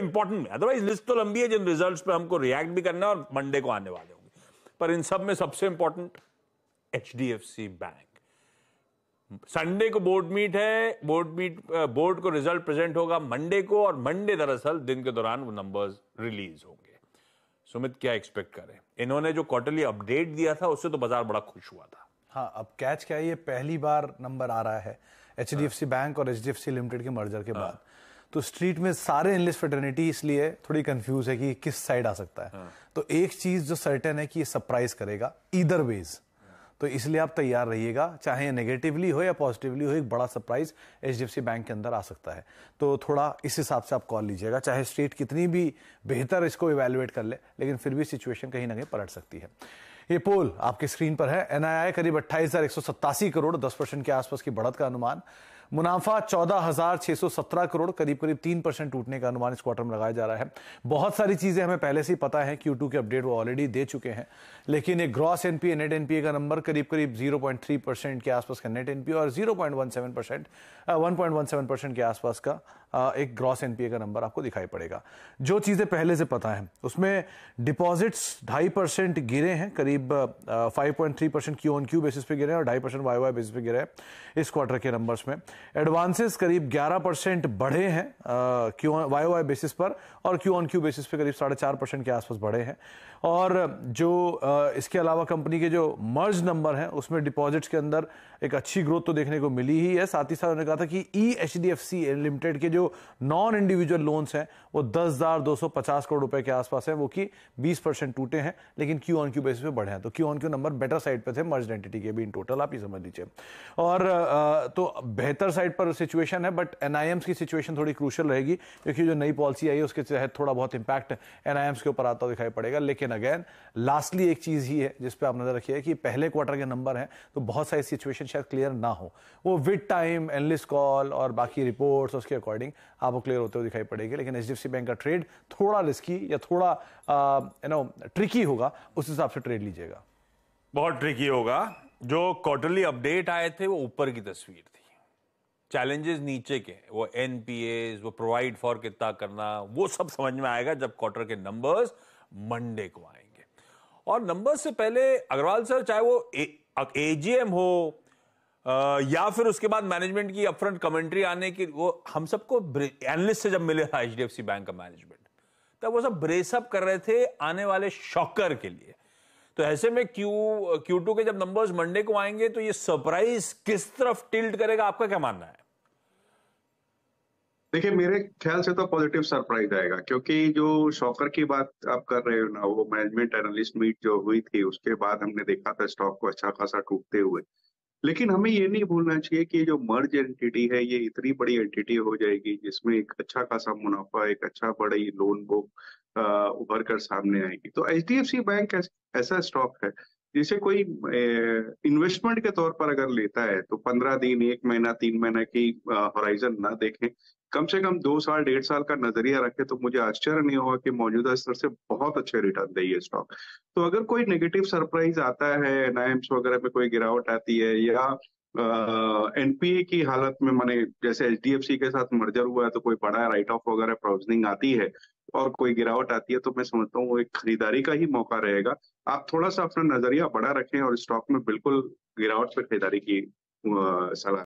Important में otherwise list तो लंबी है जिन रिजल्ट्स पे हमको रिएक्ट भी करना है और मंडे को आने वाले होंगे पर इन सब में सबसे इंपॉर्टेंट एच बैंक संडे को बोर्ड मीट है बोर्ड मीट बोर्ड को रिजल्ट प्रेजेंट होगा मंडे को और मंडे दरअसल दिन के दौरान वो नंबर्स रिलीज होंगे सुमित क्या एक्सपेक्ट करें इन्होंने जो क्वार्टरली अपडेट दिया था उससे तो बाजार बड़ा खुश हुआ था हाँ अब कैच क्या है ये पहली बार नंबर आ रहा है एच हाँ. बैंक और एच लिमिटेड के मर्जर के हाँ. बाद तो स्ट्रीट में सारे इंग्लिस फेटर्निटी इसलिए थोड़ी कंफ्यूज है कि किस साइड आ सकता है हाँ। तो एक चीज जो सर्टेन है कि ये सरप्राइज करेगा इधर वेज तो इसलिए आप तैयार रहिएगा चाहे नेगेटिवली हो या पॉजिटिवली हो एक बड़ा सरप्राइज एच बैंक के अंदर आ सकता है तो थोड़ा इस हिसाब से आप कॉल लीजिएगा चाहे स्ट्रीट कितनी भी बेहतर इसको इवेलुएट कर ले, लेकिन फिर भी सिचुएशन कहीं ना कहीं पलट सकती है ये पोल आपके स्क्रीन पर है एनआईआई करीब अट्ठाईस करोड़ दस परसेंट के आसपास की बढ़त का अनुमान मुनाफा चौदह हजार छह सौ सत्रह करोड़ करीब करीब तीन परसेंट टूटने का अनुमान इस क्वार्टर में लगाया जा रहा है बहुत सारी चीजें हमें पहले से ही पता है क्यू टू के अपडेट वो ऑलरेडी दे चुके हैं लेकिन एक ग्रॉस एनपीए नेट एनपीए का नंबर करीब करीब जीरो पॉइंट थ्री परसेंट के आसपास का नेट एनपीए और zero point one seven percent one point one seven percent के आसपास का एक ग्रॉस एनपीए का नंबर आपको दिखाई पड़ेगा जो चीज़ें पहले से पता है उसमें डिपॉजिट्स ढाई परसेंट गिरे हैं करीब five point three percent Q on Q basis पे गिरे हैं और ढाई परसेंट वाई वाई बेसिस पे गिरे हैं इस क्वार्टर के नंबर्स में एडवांसेस करीब ग्यारह परसेंट बढ़े हैं क्यू वाई वाई बेसिस पर और क्यू ऑन क्यू बेसिस पे करीब साढ़े चार परसेंट के आसपास बढ़े हैं और जो इसके अलावा कंपनी के जो मर्ज नंबर हैं उसमें डिपॉजिट्स के अंदर एक अच्छी ग्रोथ तो देखने को मिली ही है साथ ही साथ उन्होंने कहा था कि E H D F C limited के जो जो नॉन इंडिविजुअल लोन्स हैं वो दस हज़ार दो सौ पचास करोड़ रुपए के आसपास हैं वो कि बीस परसेंट टूटे हैं लेकिन क्यू ऑन क्यू बेसिस पे बढ़े हैं तो Q on Q number better side पे थे मर्ज एंटिटी के भी इन टोटल आप ही समझ लीजिए और तो बेहतर साइड पर सिचुएशन है बट एन की सिचुएशन थोड़ी क्रूशल रहेगी क्योंकि जो नई पॉलिसी आई है उसके तहत थोड़ा बहुत इंपैक्ट एन के ऊपर आता दिखाई पड़ेगा लेकिन अगेन लास्टली एक चीज़ ही है जिस पर आप नजर रखिए कि पहले क्वार्टर के नंबर हैं तो बहुत सारी सिचुएशन शायद क्लियर ना हो वो विद टाइम एनलिस कॉल और बाकी रिपोर्ट्स उसके अकॉर्डिंग ट्रेडिंग आपको क्लियर होते हुए दिखाई पड़ेगी लेकिन एच बैंक का ट्रेड थोड़ा रिस्की या थोड़ा यू नो ट्रिकी होगा उस हिसाब से ट्रेड लीजिएगा बहुत ट्रिकी होगा जो क्वार्टरली अपडेट आए थे वो ऊपर की तस्वीर थी चैलेंजेस नीचे के वो एन वो प्रोवाइड फॉर कितना करना वो सब समझ में आएगा जब क्वार्टर के नंबर्स मंडे को आएंगे और नंबर्स से पहले अग्रवाल सर चाहे वो एजीएम हो या फिर उसके बाद मैनेजमेंट की अपफ्रंट कमेंट्री आने की वो हम सबको एनालिस्ट से जब मिले था एच बैंक का मैनेजमेंट तब वो सब ब्रेसअप कर रहे थे आने वाले शॉकर के लिए तो ऐसे में क्यू क्यू टू के जब नंबर्स मंडे को आएंगे तो ये सरप्राइज किस तरफ टिल्ट करेगा आपका क्या मानना है देखिए मेरे ख्याल से तो पॉजिटिव सरप्राइज आएगा क्योंकि जो शॉकर की बात आप कर रहे हो ना वो मैनेजमेंट एनालिस्ट मीट जो हुई थी उसके बाद हमने देखा था स्टॉक को अच्छा खासा टूटते हुए लेकिन हमें ये नहीं भूलना चाहिए कि जो मर्ज एंटिटी है ये इतनी बड़ी एंटिटी हो जाएगी जिसमें एक अच्छा खासा मुनाफा एक अच्छा बड़ी लोन बुक उभर कर सामने आएगी तो एच बैंक ऐसा स्टॉक है जिसे कोई इन्वेस्टमेंट के तौर पर अगर लेता है तो पंद्रह दिन एक महीना तीन महीना की होराइजन ना देखें कम से कम दो साल डेढ़ साल का नजरिया रखे तो मुझे आश्चर्य नहीं हुआ कि मौजूदा स्तर से बहुत अच्छे रिटर्न दे ये स्टॉक तो अगर कोई नेगेटिव सरप्राइज आता है एनआईएम्स वगैरह में कोई गिरावट आती है या एनपीए की हालत में माने जैसे एच के साथ मर्जर हुआ है तो कोई बड़ा राइट ऑफ वगैरह प्रोविजनिंग आती है और कोई गिरावट आती है तो मैं समझता हूँ वो एक खरीदारी का ही मौका रहेगा आप थोड़ा सा अपना नजरिया बड़ा रखें और स्टॉक में बिल्कुल गिरावट पर खरीदारी की सलाह